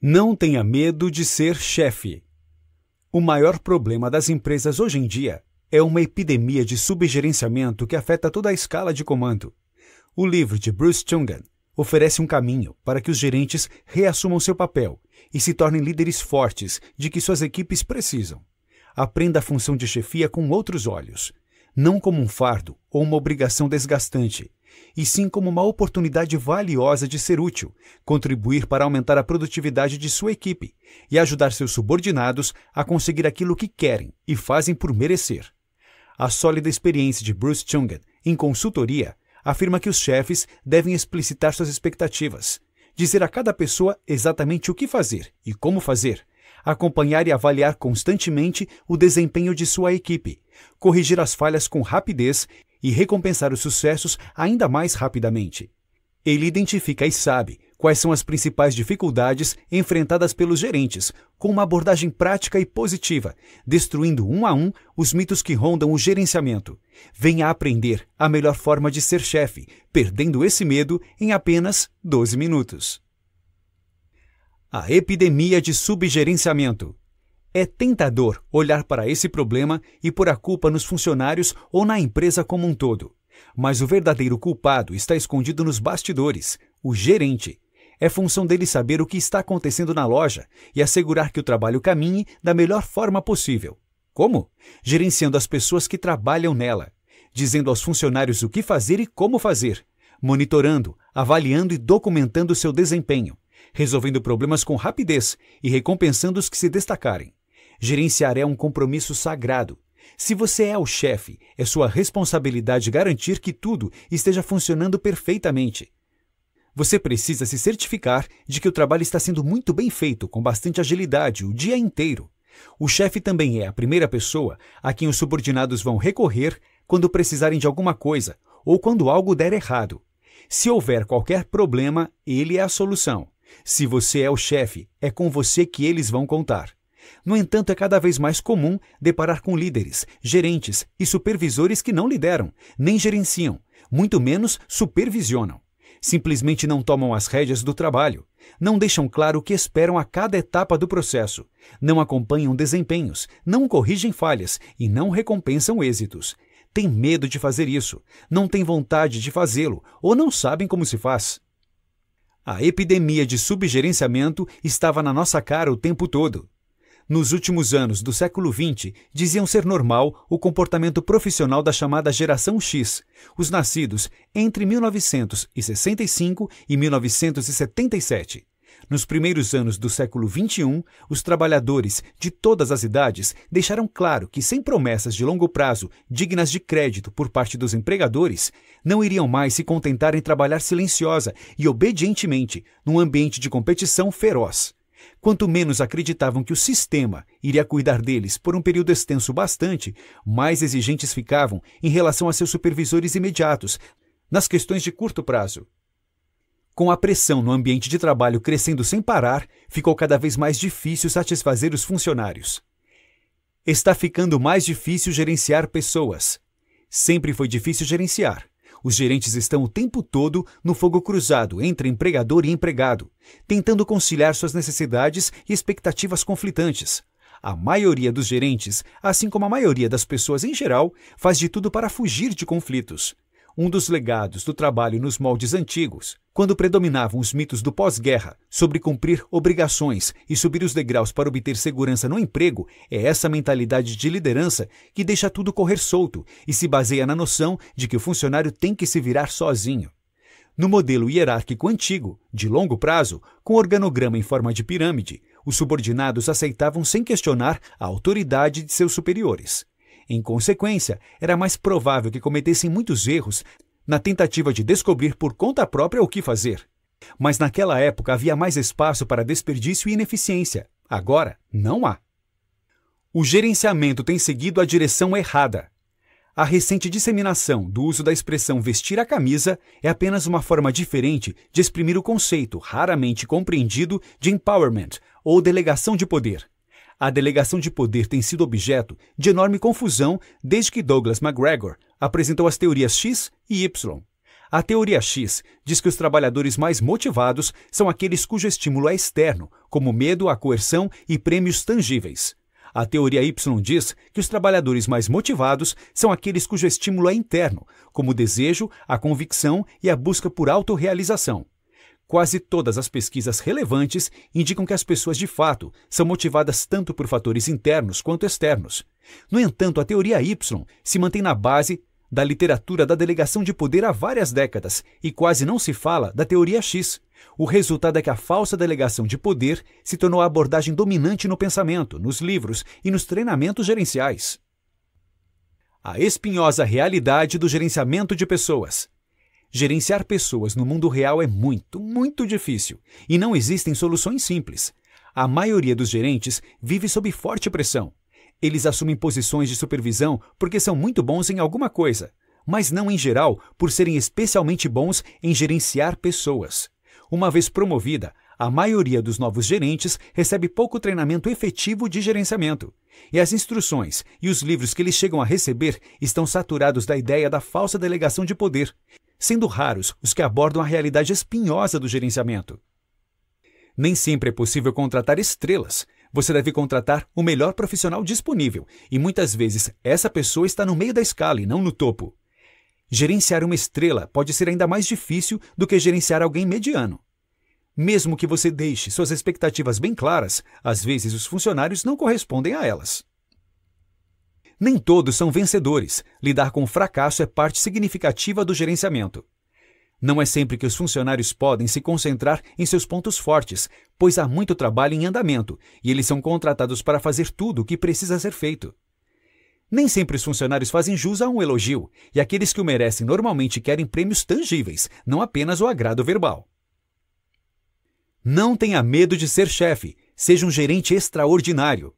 Não tenha medo de ser chefe. O maior problema das empresas hoje em dia é uma epidemia de subgerenciamento que afeta toda a escala de comando. O livro de Bruce Tungan oferece um caminho para que os gerentes reassumam seu papel e se tornem líderes fortes de que suas equipes precisam. Aprenda a função de chefia com outros olhos, não como um fardo ou uma obrigação desgastante, e sim como uma oportunidade valiosa de ser útil, contribuir para aumentar a produtividade de sua equipe e ajudar seus subordinados a conseguir aquilo que querem e fazem por merecer. A sólida experiência de Bruce Chungan em consultoria afirma que os chefes devem explicitar suas expectativas, dizer a cada pessoa exatamente o que fazer e como fazer, acompanhar e avaliar constantemente o desempenho de sua equipe, corrigir as falhas com rapidez e recompensar os sucessos ainda mais rapidamente. Ele identifica e sabe quais são as principais dificuldades enfrentadas pelos gerentes, com uma abordagem prática e positiva, destruindo um a um os mitos que rondam o gerenciamento. Venha aprender a melhor forma de ser chefe, perdendo esse medo em apenas 12 minutos. A epidemia de subgerenciamento. É tentador olhar para esse problema e pôr a culpa nos funcionários ou na empresa como um todo. Mas o verdadeiro culpado está escondido nos bastidores o gerente. É função dele saber o que está acontecendo na loja e assegurar que o trabalho caminhe da melhor forma possível. Como? Gerenciando as pessoas que trabalham nela, dizendo aos funcionários o que fazer e como fazer, monitorando, avaliando e documentando seu desempenho, resolvendo problemas com rapidez e recompensando os que se destacarem. Gerenciar é um compromisso sagrado. Se você é o chefe, é sua responsabilidade garantir que tudo esteja funcionando perfeitamente. Você precisa se certificar de que o trabalho está sendo muito bem feito, com bastante agilidade, o dia inteiro. O chefe também é a primeira pessoa a quem os subordinados vão recorrer quando precisarem de alguma coisa ou quando algo der errado. Se houver qualquer problema, ele é a solução. Se você é o chefe, é com você que eles vão contar. No entanto, é cada vez mais comum deparar com líderes, gerentes e supervisores que não lideram, nem gerenciam, muito menos supervisionam. Simplesmente não tomam as rédeas do trabalho, não deixam claro o que esperam a cada etapa do processo, não acompanham desempenhos, não corrigem falhas e não recompensam êxitos. Tem medo de fazer isso, não tem vontade de fazê-lo ou não sabem como se faz. A epidemia de subgerenciamento estava na nossa cara o tempo todo. Nos últimos anos do século XX, diziam ser normal o comportamento profissional da chamada geração X, os nascidos entre 1965 e 1977. Nos primeiros anos do século XXI, os trabalhadores de todas as idades deixaram claro que, sem promessas de longo prazo dignas de crédito por parte dos empregadores, não iriam mais se contentar em trabalhar silenciosa e obedientemente num ambiente de competição feroz. Quanto menos acreditavam que o sistema iria cuidar deles por um período extenso bastante, mais exigentes ficavam em relação a seus supervisores imediatos, nas questões de curto prazo. Com a pressão no ambiente de trabalho crescendo sem parar, ficou cada vez mais difícil satisfazer os funcionários. Está ficando mais difícil gerenciar pessoas. Sempre foi difícil gerenciar. Os gerentes estão o tempo todo no fogo cruzado entre empregador e empregado, tentando conciliar suas necessidades e expectativas conflitantes. A maioria dos gerentes, assim como a maioria das pessoas em geral, faz de tudo para fugir de conflitos um dos legados do trabalho nos moldes antigos, quando predominavam os mitos do pós-guerra sobre cumprir obrigações e subir os degraus para obter segurança no emprego, é essa mentalidade de liderança que deixa tudo correr solto e se baseia na noção de que o funcionário tem que se virar sozinho. No modelo hierárquico antigo, de longo prazo, com organograma em forma de pirâmide, os subordinados aceitavam sem questionar a autoridade de seus superiores. Em consequência, era mais provável que cometessem muitos erros na tentativa de descobrir por conta própria o que fazer. Mas naquela época havia mais espaço para desperdício e ineficiência. Agora, não há. O gerenciamento tem seguido a direção errada. A recente disseminação do uso da expressão vestir a camisa é apenas uma forma diferente de exprimir o conceito, raramente compreendido, de empowerment ou delegação de poder. A delegação de poder tem sido objeto de enorme confusão desde que Douglas MacGregor apresentou as teorias X e Y. A teoria X diz que os trabalhadores mais motivados são aqueles cujo estímulo é externo, como medo, a coerção e prêmios tangíveis. A teoria Y diz que os trabalhadores mais motivados são aqueles cujo estímulo é interno, como o desejo, a convicção e a busca por autorrealização. Quase todas as pesquisas relevantes indicam que as pessoas de fato são motivadas tanto por fatores internos quanto externos. No entanto, a teoria Y se mantém na base da literatura da delegação de poder há várias décadas e quase não se fala da teoria X. O resultado é que a falsa delegação de poder se tornou a abordagem dominante no pensamento, nos livros e nos treinamentos gerenciais. A espinhosa realidade do gerenciamento de pessoas. Gerenciar pessoas no mundo real é muito, muito difícil e não existem soluções simples. A maioria dos gerentes vive sob forte pressão. Eles assumem posições de supervisão porque são muito bons em alguma coisa, mas não em geral por serem especialmente bons em gerenciar pessoas. Uma vez promovida, a maioria dos novos gerentes recebe pouco treinamento efetivo de gerenciamento. E as instruções e os livros que eles chegam a receber estão saturados da ideia da falsa delegação de poder, sendo raros os que abordam a realidade espinhosa do gerenciamento. Nem sempre é possível contratar estrelas. Você deve contratar o melhor profissional disponível, e muitas vezes essa pessoa está no meio da escala e não no topo. Gerenciar uma estrela pode ser ainda mais difícil do que gerenciar alguém mediano. Mesmo que você deixe suas expectativas bem claras, às vezes os funcionários não correspondem a elas. Nem todos são vencedores. Lidar com o fracasso é parte significativa do gerenciamento. Não é sempre que os funcionários podem se concentrar em seus pontos fortes, pois há muito trabalho em andamento e eles são contratados para fazer tudo o que precisa ser feito. Nem sempre os funcionários fazem jus a um elogio, e aqueles que o merecem normalmente querem prêmios tangíveis, não apenas o agrado verbal. Não tenha medo de ser chefe, seja um gerente extraordinário.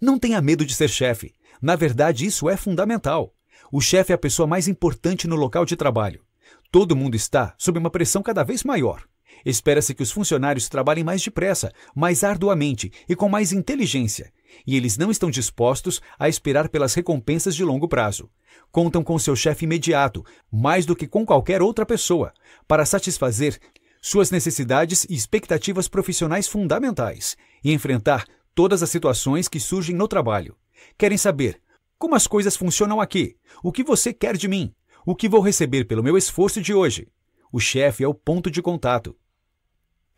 Não tenha medo de ser chefe. Na verdade, isso é fundamental. O chefe é a pessoa mais importante no local de trabalho. Todo mundo está sob uma pressão cada vez maior. Espera-se que os funcionários trabalhem mais depressa, mais arduamente e com mais inteligência, e eles não estão dispostos a esperar pelas recompensas de longo prazo. Contam com seu chefe imediato, mais do que com qualquer outra pessoa, para satisfazer suas necessidades e expectativas profissionais fundamentais e enfrentar todas as situações que surgem no trabalho. Querem saber como as coisas funcionam aqui, o que você quer de mim, o que vou receber pelo meu esforço de hoje. O chefe é o ponto de contato.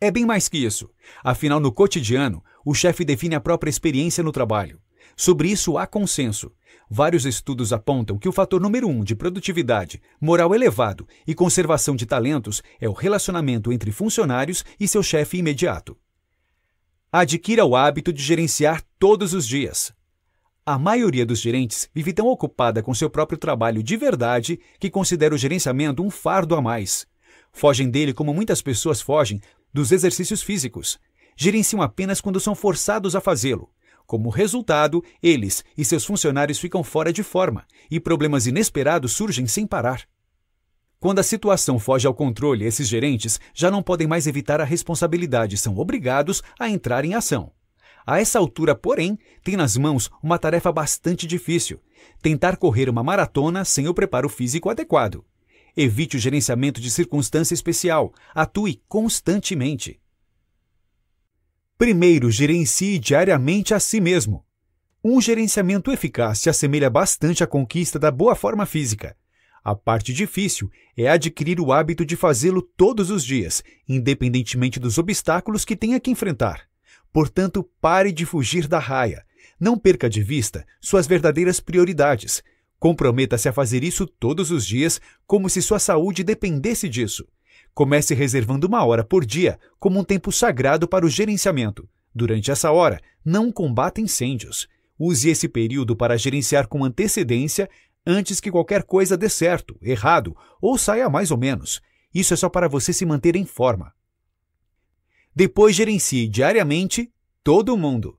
É bem mais que isso. Afinal, no cotidiano, o chefe define a própria experiência no trabalho. Sobre isso há consenso. Vários estudos apontam que o fator número um de produtividade, moral elevado e conservação de talentos é o relacionamento entre funcionários e seu chefe imediato. Adquira o hábito de gerenciar todos os dias. A maioria dos gerentes vive tão ocupada com seu próprio trabalho de verdade que considera o gerenciamento um fardo a mais. Fogem dele como muitas pessoas fogem dos exercícios físicos. Gerenciam apenas quando são forçados a fazê-lo. Como resultado, eles e seus funcionários ficam fora de forma e problemas inesperados surgem sem parar. Quando a situação foge ao controle, esses gerentes já não podem mais evitar a responsabilidade, e são obrigados a entrar em ação. A essa altura, porém, tem nas mãos uma tarefa bastante difícil: tentar correr uma maratona sem o preparo físico adequado. Evite o gerenciamento de circunstância especial. Atue constantemente. Primeiro, gerencie diariamente a si mesmo. Um gerenciamento eficaz se assemelha bastante à conquista da boa forma física. A parte difícil é adquirir o hábito de fazê-lo todos os dias, independentemente dos obstáculos que tenha que enfrentar. Portanto, pare de fugir da raia. Não perca de vista suas verdadeiras prioridades. Comprometa-se a fazer isso todos os dias, como se sua saúde dependesse disso. Comece reservando uma hora por dia como um tempo sagrado para o gerenciamento. Durante essa hora, não combata incêndios. Use esse período para gerenciar com antecedência antes que qualquer coisa dê certo, errado ou saia mais ou menos. Isso é só para você se manter em forma. Depois gerencie diariamente todo mundo.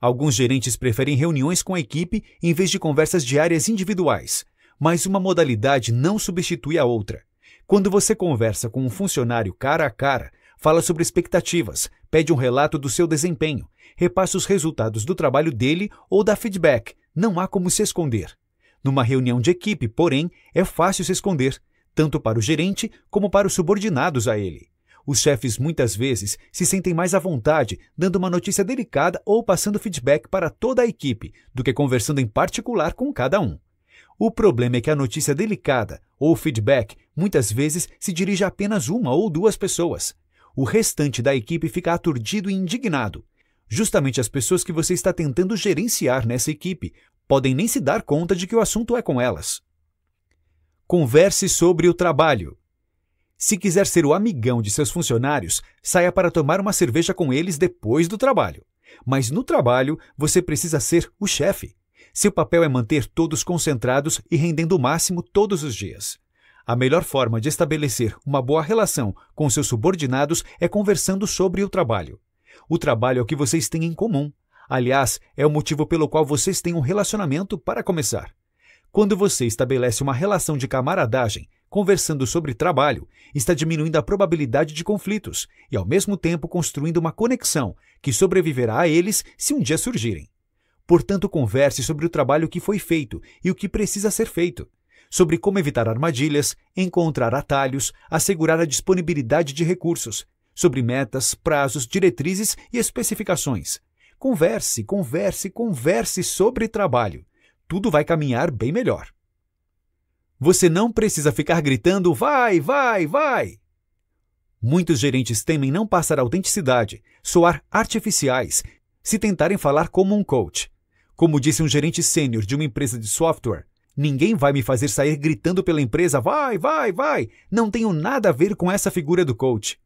Alguns gerentes preferem reuniões com a equipe em vez de conversas diárias individuais, mas uma modalidade não substitui a outra. Quando você conversa com um funcionário cara a cara, fala sobre expectativas, pede um relato do seu desempenho, repassa os resultados do trabalho dele ou dá feedback, não há como se esconder. Numa reunião de equipe, porém, é fácil se esconder, tanto para o gerente como para os subordinados a ele. Os chefes muitas vezes se sentem mais à vontade dando uma notícia delicada ou passando feedback para toda a equipe do que conversando em particular com cada um. O problema é que a notícia delicada ou feedback muitas vezes se dirige a apenas uma ou duas pessoas. O restante da equipe fica aturdido e indignado. Justamente as pessoas que você está tentando gerenciar nessa equipe podem nem se dar conta de que o assunto é com elas. Converse sobre o trabalho. Se quiser ser o amigão de seus funcionários, saia para tomar uma cerveja com eles depois do trabalho. Mas no trabalho, você precisa ser o chefe. Seu papel é manter todos concentrados e rendendo o máximo todos os dias. A melhor forma de estabelecer uma boa relação com seus subordinados é conversando sobre o trabalho. O trabalho é o que vocês têm em comum. Aliás, é o motivo pelo qual vocês têm um relacionamento para começar. Quando você estabelece uma relação de camaradagem, conversando sobre trabalho, está diminuindo a probabilidade de conflitos e, ao mesmo tempo, construindo uma conexão que sobreviverá a eles se um dia surgirem. Portanto, converse sobre o trabalho que foi feito e o que precisa ser feito, sobre como evitar armadilhas, encontrar atalhos, assegurar a disponibilidade de recursos, sobre metas, prazos, diretrizes e especificações. Converse, converse, converse sobre trabalho. Tudo vai caminhar bem melhor. Você não precisa ficar gritando vai, vai, vai. Muitos gerentes temem não passar autenticidade, soar artificiais, se tentarem falar como um coach. Como disse um gerente sênior de uma empresa de software, ninguém vai me fazer sair gritando pela empresa vai, vai, vai. Não tenho nada a ver com essa figura do coach.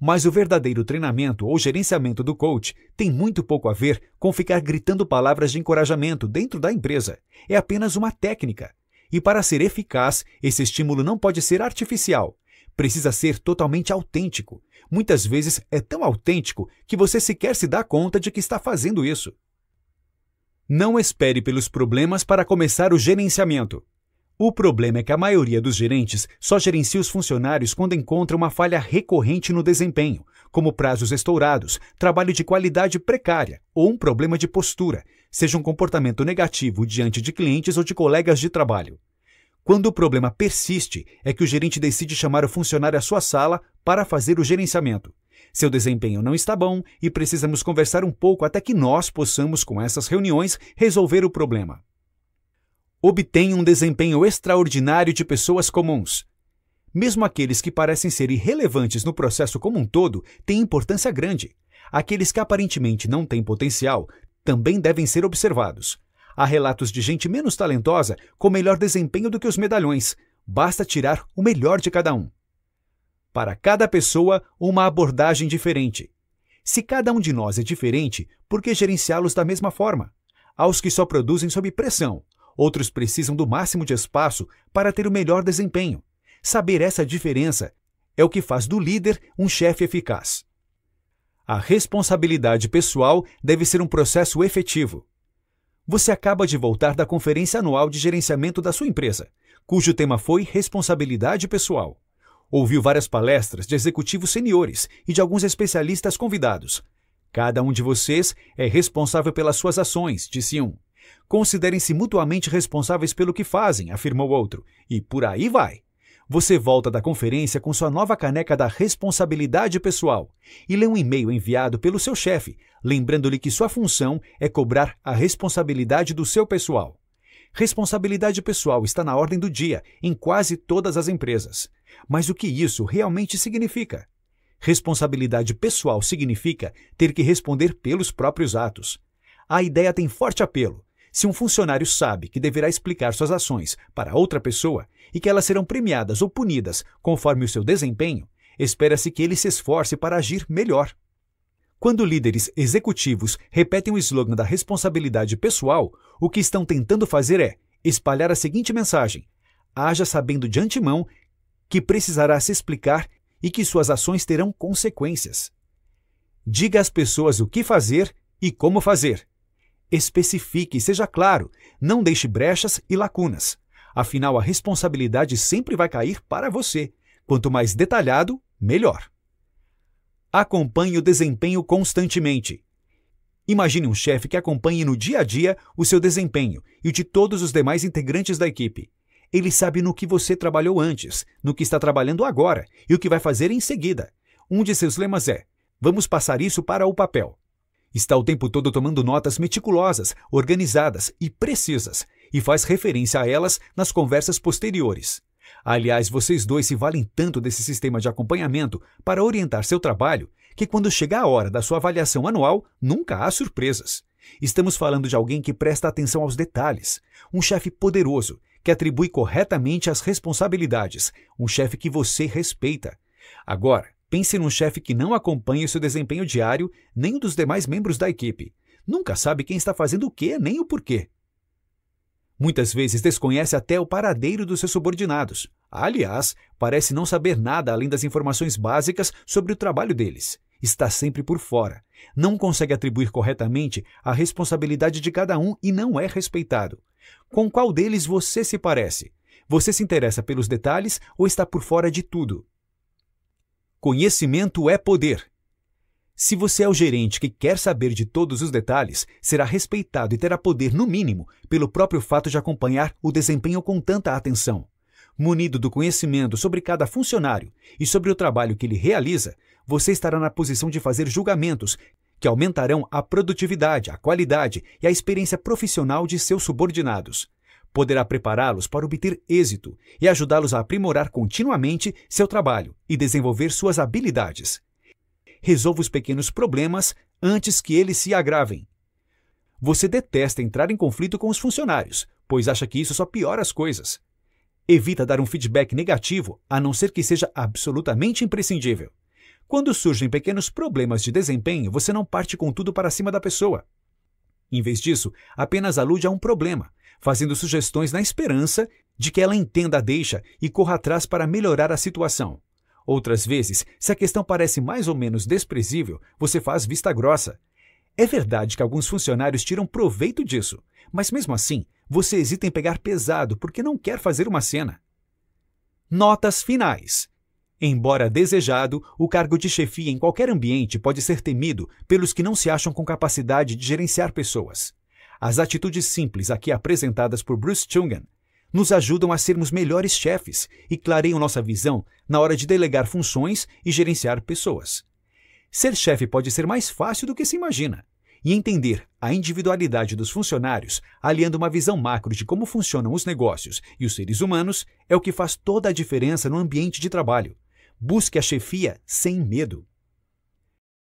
Mas o verdadeiro treinamento ou gerenciamento do coach tem muito pouco a ver com ficar gritando palavras de encorajamento dentro da empresa. É apenas uma técnica. E para ser eficaz, esse estímulo não pode ser artificial. Precisa ser totalmente autêntico. Muitas vezes é tão autêntico que você sequer se dá conta de que está fazendo isso. Não espere pelos problemas para começar o gerenciamento. O problema é que a maioria dos gerentes só gerencia os funcionários quando encontra uma falha recorrente no desempenho, como prazos estourados, trabalho de qualidade precária ou um problema de postura, seja um comportamento negativo diante de clientes ou de colegas de trabalho. Quando o problema persiste, é que o gerente decide chamar o funcionário à sua sala para fazer o gerenciamento. Seu desempenho não está bom e precisamos conversar um pouco até que nós possamos, com essas reuniões, resolver o problema. Obtém um desempenho extraordinário de pessoas comuns. Mesmo aqueles que parecem ser irrelevantes no processo como um todo têm importância grande. Aqueles que aparentemente não têm potencial também devem ser observados. Há relatos de gente menos talentosa com melhor desempenho do que os medalhões, basta tirar o melhor de cada um. Para cada pessoa, uma abordagem diferente. Se cada um de nós é diferente, por que gerenciá-los da mesma forma? Há os que só produzem sob pressão, outros precisam do máximo de espaço para ter o melhor desempenho. Saber essa diferença é o que faz do líder um chefe eficaz. A responsabilidade pessoal deve ser um processo efetivo. Você acaba de voltar da conferência anual de gerenciamento da sua empresa, cujo tema foi responsabilidade pessoal. Ouviu várias palestras de executivos seniores e de alguns especialistas convidados. Cada um de vocês é responsável pelas suas ações, disse um. Considerem-se mutuamente responsáveis pelo que fazem, afirmou outro, e por aí vai. Você volta da conferência com sua nova caneca da responsabilidade pessoal e lê um e-mail enviado pelo seu chefe, lembrando-lhe que sua função é cobrar a responsabilidade do seu pessoal. Responsabilidade pessoal está na ordem do dia em quase todas as empresas. Mas o que isso realmente significa? Responsabilidade pessoal significa ter que responder pelos próprios atos. A ideia tem forte apelo, se um funcionário sabe que deverá explicar suas ações para outra pessoa e que elas serão premiadas ou punidas conforme o seu desempenho, espera-se que ele se esforce para agir melhor. Quando líderes executivos repetem o slogan da responsabilidade pessoal, o que estão tentando fazer é espalhar a seguinte mensagem: haja sabendo de antemão que precisará se explicar e que suas ações terão consequências. Diga às pessoas o que fazer e como fazer Especifique, seja claro, não deixe brechas e lacunas. Afinal, a responsabilidade sempre vai cair para você. Quanto mais detalhado, melhor. Acompanhe o desempenho constantemente. Imagine um chefe que acompanhe no dia a dia o seu desempenho e o de todos os demais integrantes da equipe. Ele sabe no que você trabalhou antes, no que está trabalhando agora e o que vai fazer em seguida. Um de seus lemas é: Vamos passar isso para o papel. Está o tempo todo tomando notas meticulosas, organizadas e precisas, e faz referência a elas nas conversas posteriores. Aliás, vocês dois se valem tanto desse sistema de acompanhamento para orientar seu trabalho que, quando chegar a hora da sua avaliação anual, nunca há surpresas. Estamos falando de alguém que presta atenção aos detalhes, um chefe poderoso que atribui corretamente as responsabilidades, um chefe que você respeita. Agora, Pense num chefe que não acompanha o seu desempenho diário nem dos demais membros da equipe. Nunca sabe quem está fazendo o que nem o porquê. Muitas vezes desconhece até o paradeiro dos seus subordinados. Aliás, parece não saber nada além das informações básicas sobre o trabalho deles. Está sempre por fora. Não consegue atribuir corretamente a responsabilidade de cada um e não é respeitado. Com qual deles você se parece? Você se interessa pelos detalhes ou está por fora de tudo? Conhecimento é poder. Se você é o gerente que quer saber de todos os detalhes, será respeitado e terá poder, no mínimo, pelo próprio fato de acompanhar o desempenho com tanta atenção. Munido do conhecimento sobre cada funcionário e sobre o trabalho que ele realiza, você estará na posição de fazer julgamentos que aumentarão a produtividade, a qualidade e a experiência profissional de seus subordinados poderá prepará-los para obter êxito e ajudá-los a aprimorar continuamente seu trabalho e desenvolver suas habilidades. Resolva os pequenos problemas antes que eles se agravem. Você detesta entrar em conflito com os funcionários, pois acha que isso só piora as coisas. Evita dar um feedback negativo, a não ser que seja absolutamente imprescindível. Quando surgem pequenos problemas de desempenho, você não parte com tudo para cima da pessoa. Em vez disso, apenas alude a um problema, fazendo sugestões na esperança de que ela entenda a deixa e corra atrás para melhorar a situação. Outras vezes, se a questão parece mais ou menos desprezível, você faz vista grossa. É verdade que alguns funcionários tiram proveito disso, mas mesmo assim, você hesita em pegar pesado porque não quer fazer uma cena. Notas finais. Embora desejado, o cargo de chefia em qualquer ambiente pode ser temido pelos que não se acham com capacidade de gerenciar pessoas. As atitudes simples aqui apresentadas por Bruce Chungan nos ajudam a sermos melhores chefes e clareiam nossa visão na hora de delegar funções e gerenciar pessoas. Ser chefe pode ser mais fácil do que se imagina, e entender a individualidade dos funcionários, aliando uma visão macro de como funcionam os negócios e os seres humanos, é o que faz toda a diferença no ambiente de trabalho. Busque a chefia sem medo.